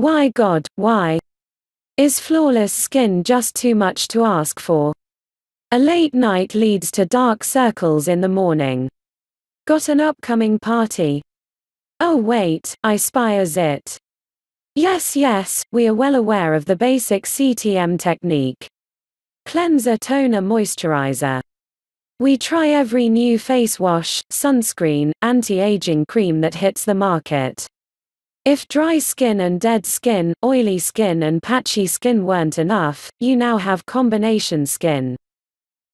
Why God, why? Is flawless skin just too much to ask for? A late night leads to dark circles in the morning. Got an upcoming party. Oh wait, I spy a zit. Yes yes, we are well aware of the basic CTM technique. Cleanser toner moisturizer. We try every new face wash, sunscreen, anti-aging cream that hits the market. If dry skin and dead skin, oily skin and patchy skin weren't enough, you now have combination skin.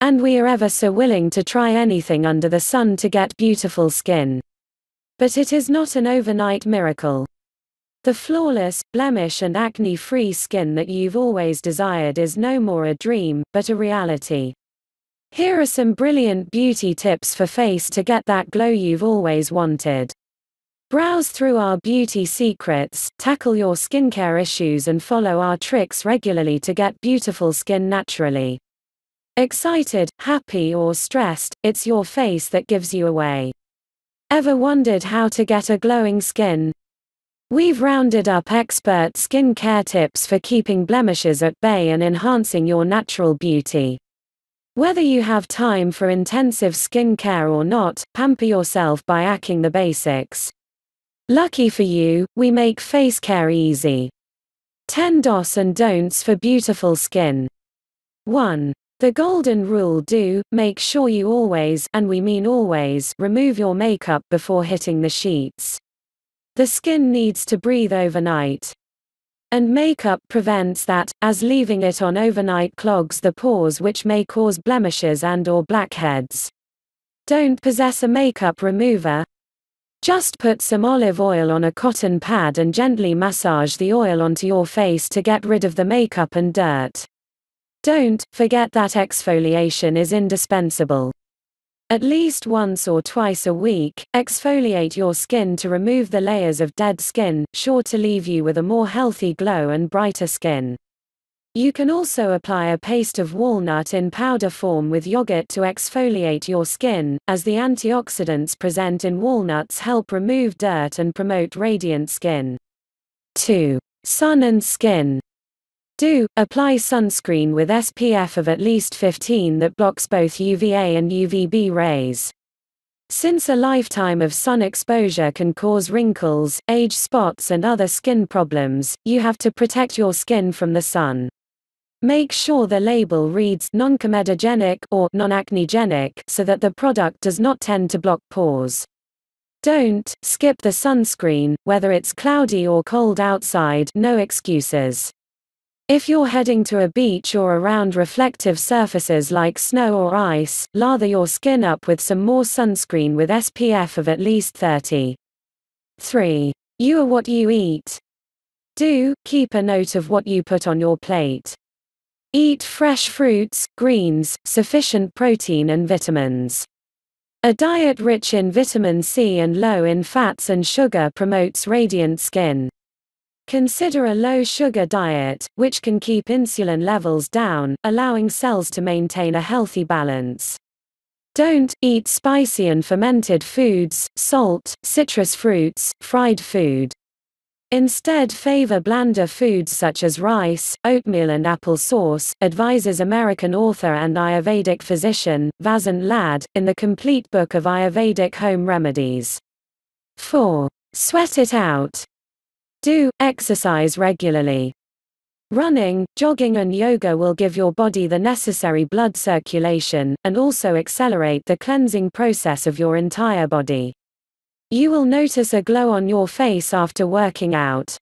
And we are ever so willing to try anything under the sun to get beautiful skin. But it is not an overnight miracle. The flawless, blemish and acne-free skin that you've always desired is no more a dream, but a reality. Here are some brilliant beauty tips for face to get that glow you've always wanted. Browse through our beauty secrets, tackle your skincare issues and follow our tricks regularly to get beautiful skin naturally. Excited, happy or stressed, it's your face that gives you away. Ever wondered how to get a glowing skin? We've rounded up expert skincare tips for keeping blemishes at bay and enhancing your natural beauty. Whether you have time for intensive skincare or not, pamper yourself by acking the basics. Lucky for you, we make face care easy. 10 dos and don'ts for beautiful skin. 1. The golden rule do, make sure you always, and we mean always, remove your makeup before hitting the sheets. The skin needs to breathe overnight. And makeup prevents that, as leaving it on overnight clogs the pores which may cause blemishes and or blackheads. Don't possess a makeup remover, just put some olive oil on a cotton pad and gently massage the oil onto your face to get rid of the makeup and dirt. Don't forget that exfoliation is indispensable. At least once or twice a week, exfoliate your skin to remove the layers of dead skin, sure to leave you with a more healthy glow and brighter skin. You can also apply a paste of walnut in powder form with yogurt to exfoliate your skin, as the antioxidants present in walnuts help remove dirt and promote radiant skin. 2. Sun and skin. Do apply sunscreen with SPF of at least 15 that blocks both UVA and UVB rays. Since a lifetime of sun exposure can cause wrinkles, age spots, and other skin problems, you have to protect your skin from the sun. Make sure the label reads non-comedogenic or non-acnegenic so that the product does not tend to block pores. Don't skip the sunscreen, whether it's cloudy or cold outside, no excuses. If you're heading to a beach or around reflective surfaces like snow or ice, lather your skin up with some more sunscreen with SPF of at least 30. 3. You are what you eat. Do keep a note of what you put on your plate. Eat fresh fruits, greens, sufficient protein and vitamins. A diet rich in vitamin C and low in fats and sugar promotes radiant skin. Consider a low sugar diet, which can keep insulin levels down, allowing cells to maintain a healthy balance. Don't eat spicy and fermented foods, salt, citrus fruits, fried food. Instead favor blander foods such as rice, oatmeal and apple sauce, advises American author and Ayurvedic physician, Vazant Lad, in the complete book of Ayurvedic home remedies. 4. Sweat it out. Do, exercise regularly. Running, jogging and yoga will give your body the necessary blood circulation, and also accelerate the cleansing process of your entire body. You will notice a glow on your face after working out.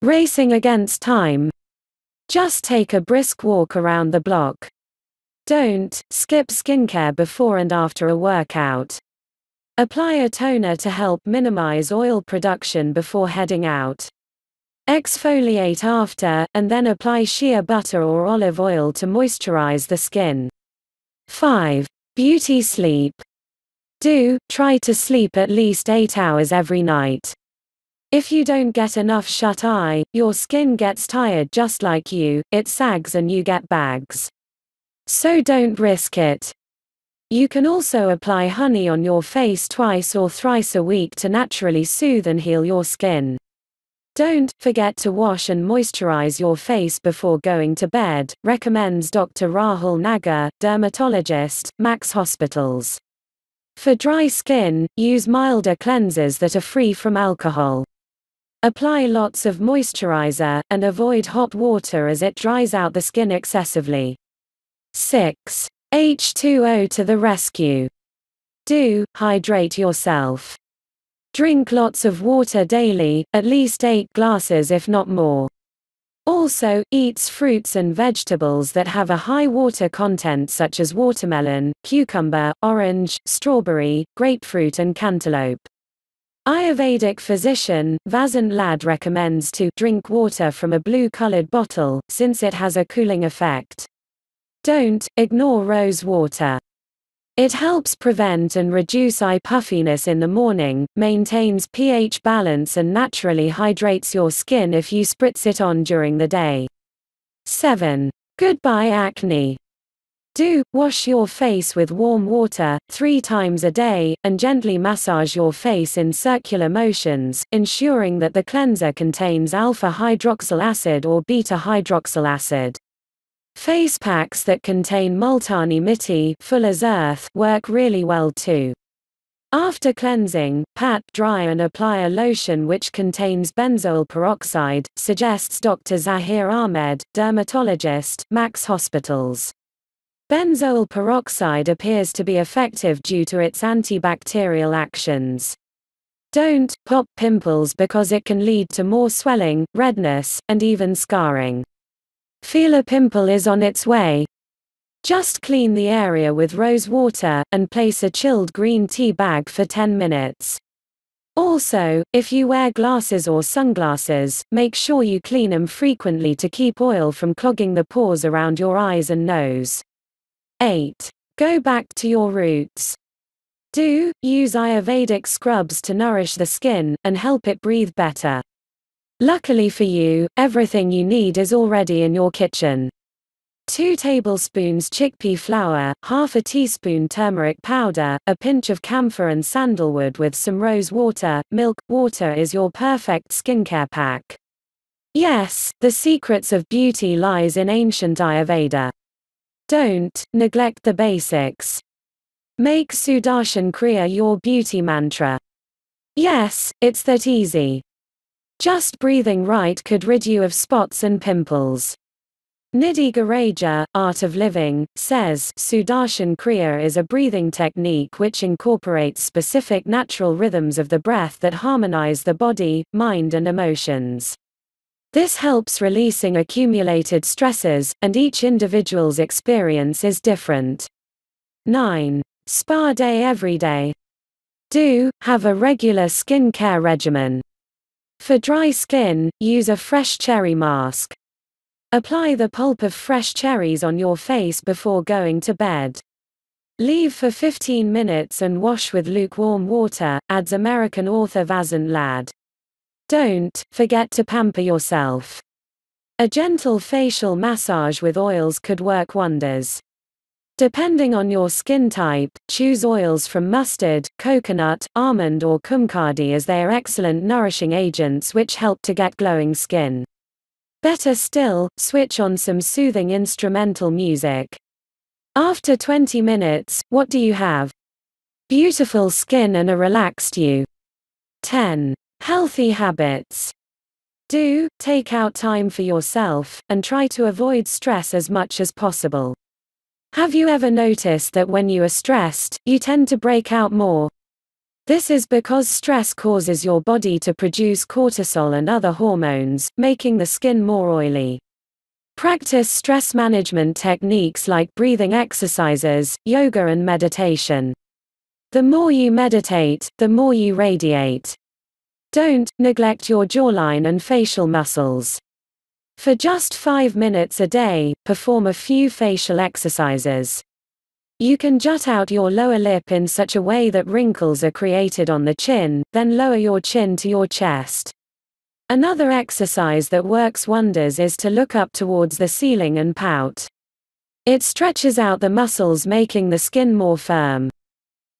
Racing against time. Just take a brisk walk around the block. Don't skip skincare before and after a workout. Apply a toner to help minimize oil production before heading out. Exfoliate after, and then apply shea butter or olive oil to moisturize the skin. 5. Beauty sleep. Do try to sleep at least 8 hours every night. If you don't get enough shut eye, your skin gets tired just like you, it sags and you get bags. So don't risk it. You can also apply honey on your face twice or thrice a week to naturally soothe and heal your skin. Don't forget to wash and moisturize your face before going to bed, recommends Dr. Rahul Nagar, dermatologist, Max Hospitals. For dry skin, use milder cleansers that are free from alcohol. Apply lots of moisturizer, and avoid hot water as it dries out the skin excessively. 6. H2O to the rescue. Do, hydrate yourself. Drink lots of water daily, at least 8 glasses if not more. Also, eats fruits and vegetables that have a high water content such as watermelon, cucumber, orange, strawberry, grapefruit and cantaloupe. Ayurvedic physician, Vasant Lad recommends to drink water from a blue-colored bottle, since it has a cooling effect. Don't, ignore rose water. It helps prevent and reduce eye puffiness in the morning, maintains pH balance and naturally hydrates your skin if you spritz it on during the day. 7. Goodbye acne. Do, wash your face with warm water, three times a day, and gently massage your face in circular motions, ensuring that the cleanser contains alpha-hydroxyl acid or beta-hydroxyl acid. Face packs that contain multani mitti fuller's earth work really well too. After cleansing, pat, dry and apply a lotion which contains benzoyl peroxide, suggests Dr. Zahir Ahmed, dermatologist, Max Hospitals. Benzoyl peroxide appears to be effective due to its antibacterial actions. Don't pop pimples because it can lead to more swelling, redness, and even scarring. Feel a pimple is on its way. Just clean the area with rose water, and place a chilled green tea bag for 10 minutes. Also, if you wear glasses or sunglasses, make sure you clean them frequently to keep oil from clogging the pores around your eyes and nose. 8. Go back to your roots. Do use Ayurvedic scrubs to nourish the skin and help it breathe better. Luckily for you, everything you need is already in your kitchen. 2 tablespoons chickpea flour, half a teaspoon turmeric powder, a pinch of camphor and sandalwood with some rose water, milk, water is your perfect skincare pack. Yes, the secrets of beauty lies in ancient Ayurveda. Don't neglect the basics. Make Sudarshan Kriya your beauty mantra. Yes, it's that easy. Just breathing right could rid you of spots and pimples. Nidhi Gareja, Art of Living, says Sudarshan Kriya is a breathing technique which incorporates specific natural rhythms of the breath that harmonize the body, mind, and emotions. This helps releasing accumulated stresses, and each individual's experience is different. 9. Spa day every day. Do have a regular skincare regimen. For dry skin, use a fresh cherry mask. Apply the pulp of fresh cherries on your face before going to bed. Leave for 15 minutes and wash with lukewarm water, adds American author Vazant Lad. Don't forget to pamper yourself. A gentle facial massage with oils could work wonders. Depending on your skin type, choose oils from mustard, coconut, almond or kumkadi as they are excellent nourishing agents which help to get glowing skin. Better still, switch on some soothing instrumental music. After 20 minutes, what do you have? Beautiful skin and a relaxed you. 10. Healthy habits. Do, take out time for yourself, and try to avoid stress as much as possible. Have you ever noticed that when you are stressed, you tend to break out more? This is because stress causes your body to produce cortisol and other hormones, making the skin more oily. Practice stress management techniques like breathing exercises, yoga and meditation. The more you meditate, the more you radiate. Don't neglect your jawline and facial muscles. For just 5 minutes a day, perform a few facial exercises. You can jut out your lower lip in such a way that wrinkles are created on the chin, then lower your chin to your chest. Another exercise that works wonders is to look up towards the ceiling and pout. It stretches out the muscles making the skin more firm.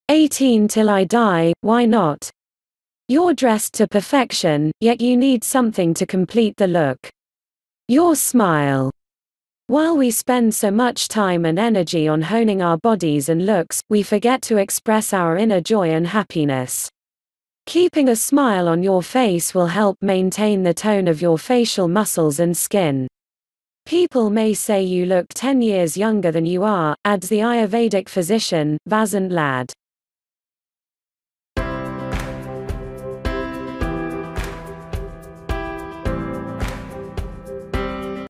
18 till I die, why not? You're dressed to perfection, yet you need something to complete the look. Your smile. While we spend so much time and energy on honing our bodies and looks, we forget to express our inner joy and happiness. Keeping a smile on your face will help maintain the tone of your facial muscles and skin. People may say you look 10 years younger than you are, adds the Ayurvedic physician, Vasant Lad.